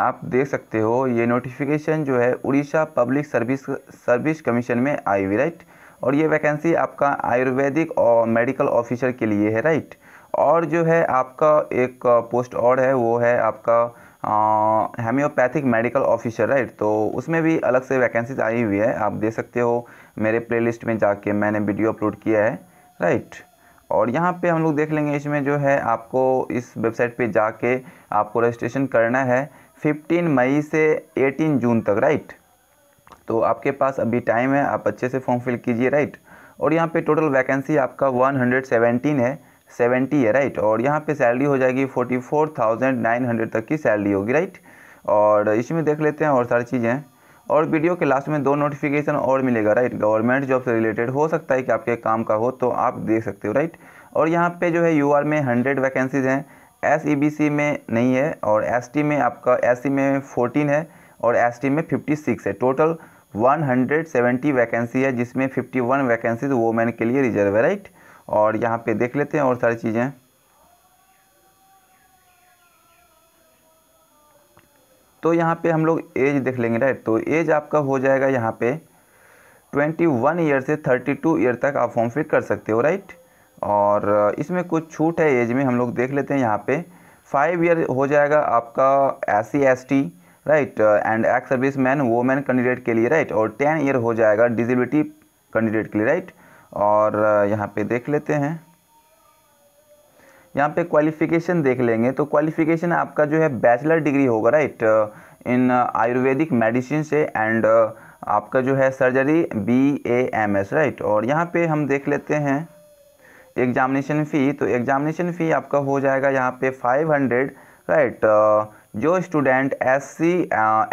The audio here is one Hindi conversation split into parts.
आप देख सकते हो ये नोटिफिकेशन जो है Orissa public service service commission में आई हुई राइट और ये वैकेंसी आपका आयुर्वेदिक और मेडिकल ऑफिसर के लिए है राइट और जो है आपका एक पोस्ट और है वो है आपका हेम्योपैथिक मेडिकल ऑफिसर राइट तो उसमें भी अलग से वैकेंसीज आई हुई है आप देख सकते हो मेरे प्लेलिस्ट में जाके मैंने वीडियो अपलोड किया है राइट और यहाँ पे हम लोग देख लेंगे इसमें जो है आपको इस वेबसाइट पे जाके आपको रजिस्ट्रेशन करना है 15 मई से 18 जून तक राइट तो आपके पास अभी टाइम है आप अच्छे से फॉर्म फिल कीजिए राइट और यहाँ पे टोटल वैकेंसी आपका 117 है 70 है राइट और यहाँ पे सैलरी हो जाएगी 44,900 तक की सैलरी होगी राइट और इसमें देख लेते हैं और सारी चीज़ें और वीडियो के लास्ट में दो नोटिफिकेशन और मिलेगा राइट गवर्नमेंट जॉब से रिलेटेड हो सकता है कि आपके काम का हो तो आप देख सकते हो राइट और यहाँ पे जो है यू में हंड्रेड वैकेंसीज हैं एस ई बी सी में नहीं है और एस टी में आपका एस सी e में फोर्टीन है और एस टी में फिफ्टी सिक्स है total one hundred seventy vacancy है जिसमें फिफ्टी वन वैकेंसीज वोमेन के लिए रिजर्व है राइट और यहाँ पे देख लेते हैं और सारी चीज़ें तो यहाँ पे हम लोग एज देख लेंगे राइट तो एज आपका हो जाएगा यहाँ पे ट्वेंटी वन ईयर से थर्टी टू ईयर तक आप फॉर्म फिल कर सकते हो राइट और इसमें कुछ छूट है एज में हम लोग देख लेते हैं यहाँ पे फाइव ईयर हो जाएगा आपका S C S T right and ex service man women candidate के लिए राइट और टेन ईयर हो जाएगा डिजिबिलिटी कैंडिडेट के लिए राइट और यहाँ पे देख लेते हैं यहाँ पे क्वालिफ़िकेशन देख लेंगे तो क्वालिफ़िकेशन आपका जो है बैचलर डिग्री होगा राइट इन आयुर्वेदिक मेडिसिन से एंड आपका जो है surgery B A M S right और यहाँ पे हम देख लेते हैं एग्जामिनेशन फ़ी तो एग्जामिनेशन फ़ी आपका हो जाएगा यहाँ पे 500 राइट जो स्टूडेंट एससी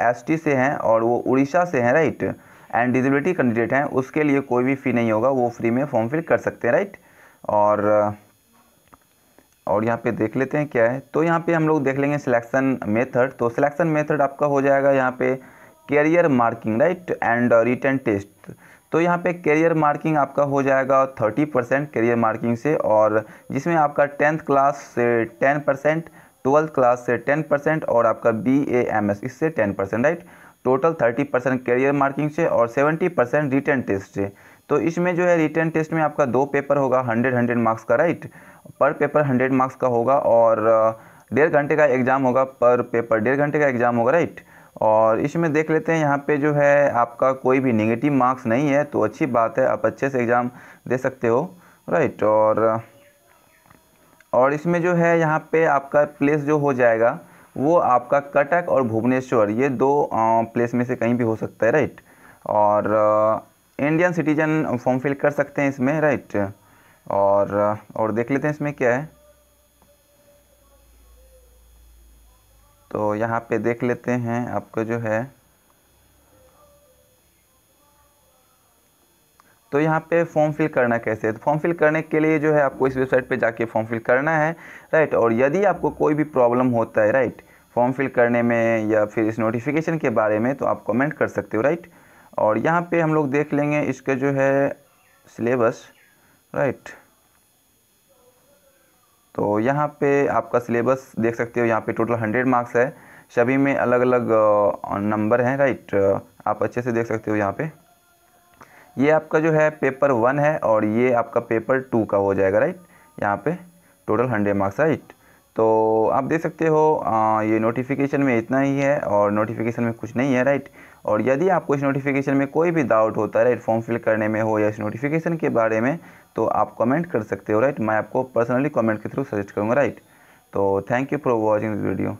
एसटी से हैं और वो उड़ीसा से हैं राइट एंड डिजिबिलिटी कैंडिडेट हैं उसके लिए कोई भी फ़ी नहीं होगा वो फ्री में फॉर्म फिल कर सकते हैं राइट और और यहाँ पे देख लेते हैं क्या है तो यहाँ पे हम लोग देख लेंगे सिलेक्शन मेथड तो सिलेक्शन मेथड आपका हो जाएगा यहाँ पे career marking right and written test तो यहाँ पे करियर मार्किंग आपका हो जाएगा 30 परसेंट कैरियर मार्किंग से और जिसमें आपका टेंथ क्लास से 10 परसेंट ट्वेल्थ क्लास से 10 परसेंट और आपका बी ए एम एस इससे 10 percent right total 30 percent career marking से और 70 परसेंट रिटर्न टेस्ट से तो इसमें जो है रिटर्न टेस्ट में आपका दो पेपर होगा हंड्रेड हंड्रेड मार्क्स का right per paper hundred marks का होगा और डेढ़ घंटे का एग्ज़ाम होगा पर पेपर डेढ़ घंटे का एग्ज़ाम होगा राइट और इसमें देख लेते हैं यहाँ पे जो है आपका कोई भी निगेटिव मार्क्स नहीं है तो अच्छी बात है आप अच्छे से एग्ज़ाम दे सकते हो राइट और और इसमें जो है यहाँ पे आपका प्लेस जो हो जाएगा वो आपका कटक और भुवनेश्वर ये दो प्लेस में से कहीं भी हो सकता है राइट और इंडियन सिटीजन फॉर्म फिल कर सकते हैं इसमें राइट और और देख लेते हैं इसमें क्या है तो यहाँ पे देख लेते हैं आपको जो है तो यहाँ पे फॉर्म फिल करना कैसे है तो फॉर्म फिल करने के लिए जो है आपको इस वेबसाइट पे जाके फॉर्म फिल करना है राइट और यदि आपको कोई भी प्रॉब्लम होता है राइट फॉर्म फिल करने में या फिर इस नोटिफिकेशन के बारे में तो आप कमेंट कर सकते हो राइट और यहाँ पे हम लोग देख लेंगे इसका जो है सिलेबस राइट तो यहाँ पे आपका सिलेबस देख सकते हो यहाँ पे टोटल हंड्रेड मार्क्स है सभी में अलग अलग नंबर हैं राइट आप अच्छे से देख सकते हो यहाँ पे ये आपका जो है पेपर वन है और ये आपका पेपर टू का हो जाएगा राइट यहाँ पे टोटल हंड्रेड मार्क्स राइट तो आप देख सकते हो आ, ये नोटिफिकेशन में इतना ही है और नोटिफिकेशन में कुछ नहीं है राइट और यदि आपको इस नोटिफिकेशन में कोई भी डाउट होता है राइट फॉर्म फिल करने में हो या इस नोटिफिकेशन के बारे में तो आप कमेंट कर सकते हो राइट मैं आपको पर्सनली कमेंट के थ्रू सजेस्ट करूँगा राइट तो thank you for watching this video